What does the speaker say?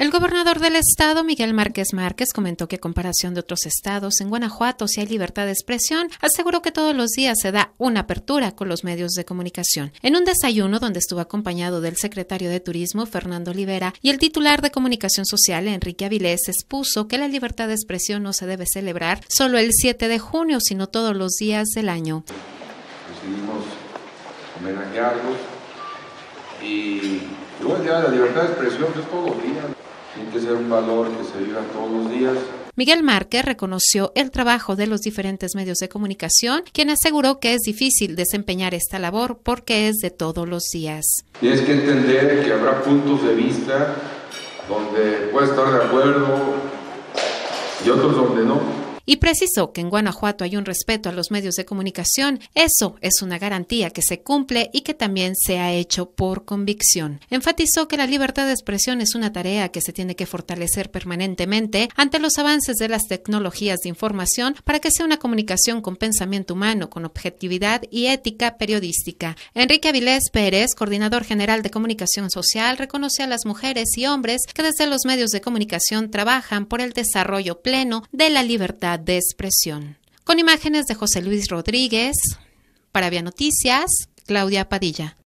El gobernador del estado, Miguel Márquez Márquez, comentó que a comparación de otros estados, en Guanajuato si hay libertad de expresión, aseguró que todos los días se da una apertura con los medios de comunicación. En un desayuno donde estuvo acompañado del secretario de Turismo, Fernando Olivera, y el titular de Comunicación Social, Enrique Avilés, expuso que la libertad de expresión no se debe celebrar solo el 7 de junio, sino todos los días del año. y, la libertad de expresión es pues, tiene que ser un valor que se viva todos los días. Miguel Márquez reconoció el trabajo de los diferentes medios de comunicación, quien aseguró que es difícil desempeñar esta labor porque es de todos los días. Tienes que entender que habrá puntos de vista donde puedes estar de acuerdo y otros donde no y precisó que en Guanajuato hay un respeto a los medios de comunicación. Eso es una garantía que se cumple y que también se ha hecho por convicción. Enfatizó que la libertad de expresión es una tarea que se tiene que fortalecer permanentemente ante los avances de las tecnologías de información para que sea una comunicación con pensamiento humano, con objetividad y ética periodística. Enrique Avilés Pérez, coordinador general de comunicación social, reconoce a las mujeres y hombres que desde los medios de comunicación trabajan por el desarrollo pleno de la libertad despresión. Con imágenes de José Luis Rodríguez, para Vía Noticias, Claudia Padilla.